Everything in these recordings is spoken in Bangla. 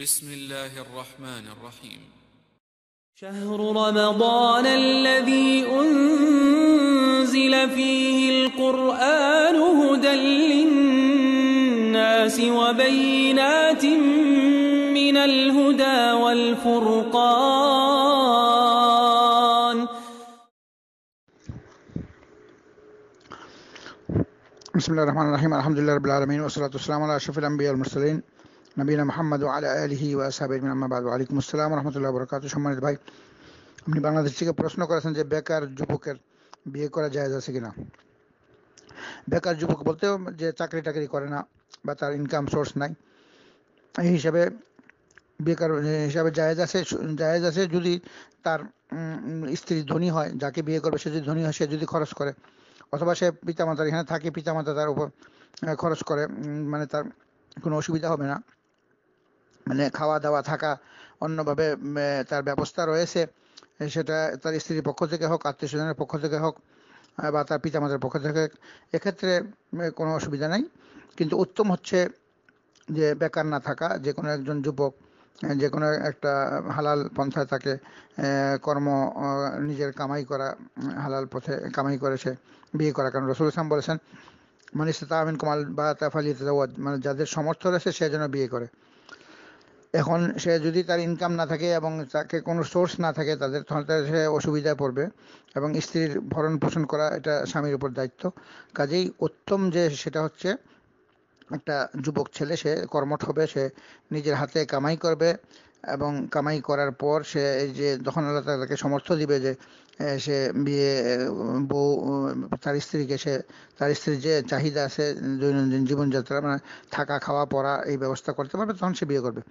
بسم الله الرحمن الرحيم شهر رمضان الذي أنزل فيه القرآن هدى للناس وبينات من الهدى والفرقان بسم الله الرحمن الرحيم الحمد لله رب العالمين والصلاة والسلام على أشرف الأنبياء والمرسلين নবীনা মোহাম্মদ আলা আলহি ওয়াসাবিন আহমাবাদ ওয়ালাইকুম আসসালাম রহমতুল্লাহ বরকাত সম্মানিত ভাই আপনি বাংলাদেশ থেকে প্রশ্ন করেছেন যে বেকার যুবকের বিয়ে করা যায় আছে কিনা বেকার যুবক বলতেও যে চাকরি টাকরি করে না বা তার ইনকাম সোর্স নাই এই হিসাবে বেকার হিসাবে জায়েজ আছে জায়েজ আছে যদি তার স্ত্রী ধনী হয় যাকে বিয়ে করবে সে যদি ধনী হয় সে যদি খরচ করে অথবা সে পিতামাতার এখানে থাকে পিতামাতা তার উপর খরচ করে মানে তার কোনো অসুবিধা হবে না মানে খাওয়া দাওয়া থাকা অন্যভাবে তার ব্যবস্থা রয়েছে সেটা তার স্ত্রীর পক্ষ থেকে হোক আত্মীয় স্বজনের পক্ষ থেকে হোক বা তার পিতামাতার পক্ষ থেকে এক্ষেত্রে কোনো অসুবিধা নাই কিন্তু উত্তম হচ্ছে যে বেকার না থাকা যে কোনো একজন যুবক যে কোনো একটা হালাল পন্থায় তাকে কর্ম নিজের কামাই করা হালাল পথে কামাই করেছে বিয়ে করা কারণ রসুল ইসলাম বলেছেন মানে ইস্তা আমিন কুমাল বা তাফালি মানে যাদের সমর্থ রয়েছে সে যেন বিয়ে করে এখন সে যদি তার ইনকাম না থাকে এবং তাকে কোনো সোর্স না থাকে তাদের সে অসুবিধায় পড়বে এবং স্ত্রীর ভরণ পোষণ করা এটা স্বামীর উপর দায়িত্ব কাজেই উত্তম যে সেটা হচ্ছে একটা যুবক ছেলে সে কর্মঠ হবে সে নিজের হাতে কামাই করবে এবং কামাই করার পর সে যে যখন আল্লাহ তাকে সমর্থ দিবে যে সে বিয়ে বউ তার স্ত্রীকে সে তার স্ত্রীর যে চাহিদা আছে দৈনন্দিন জীবনযাত্রা মানে থাকা খাওয়া পড়া এই ব্যবস্থা করতে পারবে তখন সে বিয়ে করবে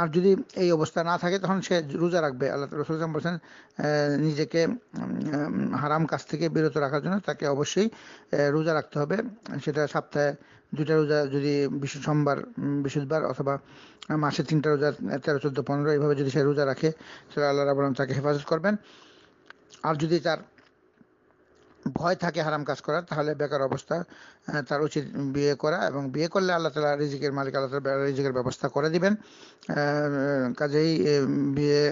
আর যদি এই অবস্থা না থাকে তখন সে রোজা রাখবে আল্লাহ রসুলাম বলছেন নিজেকে হারাম কাজ থেকে বিরত রাখার জন্য তাকে অবশ্যই রোজা রাখতে হবে সেটা সপ্তাহে দুইটা রোজা যদি বিশ্ব সোমবার বৃহস্পতিবার অথবা মাসে তিনটা রোজা তেরো চোদ্দ পনেরো এইভাবে যদি সে রোজা রাখে সেটা আল্লাহ রাবুল তাকে হেফাজত করবেন আর যদি তার ভয় থাকে হারাম কাজ করার তাহলে বেকার অবস্থা তার উচিত বিয়ে করা এবং বিয়ে করলে আল্লাহ তালা রিজিকের মালিক আল্লাহ তালা রিজিকের ব্যবস্থা করে দিবেন কাজেই বিয়ে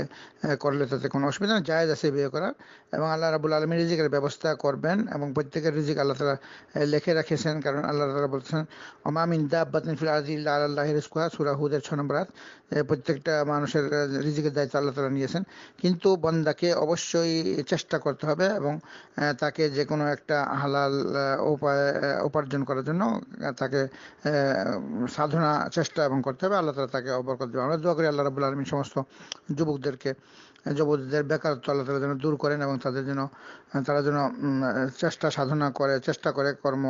করলে তাতে কোনো অসুবিধা না জায়েজ আছে বিয়ে করা এবং আল্লাহ রাবুল আলমী রিজিকের ব্যবস্থা করবেন এবং প্রত্যেকের রিজিক আল্লাহ তালা লেখে রাখেছেন কারণ আল্লাহ তালা বলছেন ওমামিন দাবাতিন ফিল আজিল্লা আল্লাহ রিজকুহা সুরাহুদের ছ নম্বর প্রত্যেকটা মানুষের রিজিকের দায়িত্ব আল্লাহ তালা নিয়েছেন কিন্তু বন্দাকে অবশ্যই চেষ্টা করতে হবে এবং তাকে যে যে কোনো একটা হালাল উপায় উপার্জন করার জন্য তাকে সাধনা চেষ্টা এবং করতে হবে আল্লাহ তালা তাকে করতে হবে আমরা দোয়া করি আল্লাহ রাবুল আলমী সমস্ত যুবকদেরকে যুবতীদের বেকারত্ব চলাচল যেন দূর করেন এবং তাদের যেন তারা যেন চেষ্টা সাধনা করে চেষ্টা করে কর্ম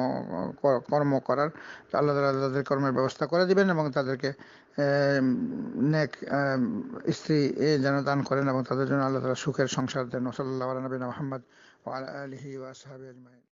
কর্ম করার আল্লাহ তালা তাদের কর্মের ব্যবস্থা করে দিবেন এবং তাদেরকে নেক স্ত্রী যেন দান করেন এবং তাদের জন্য আল্লাহ তালা সুখের সংসার দেন সাল্লাহ নবীন মোহাম্মদ আলহি ওয়াসাহাবি আজমাইন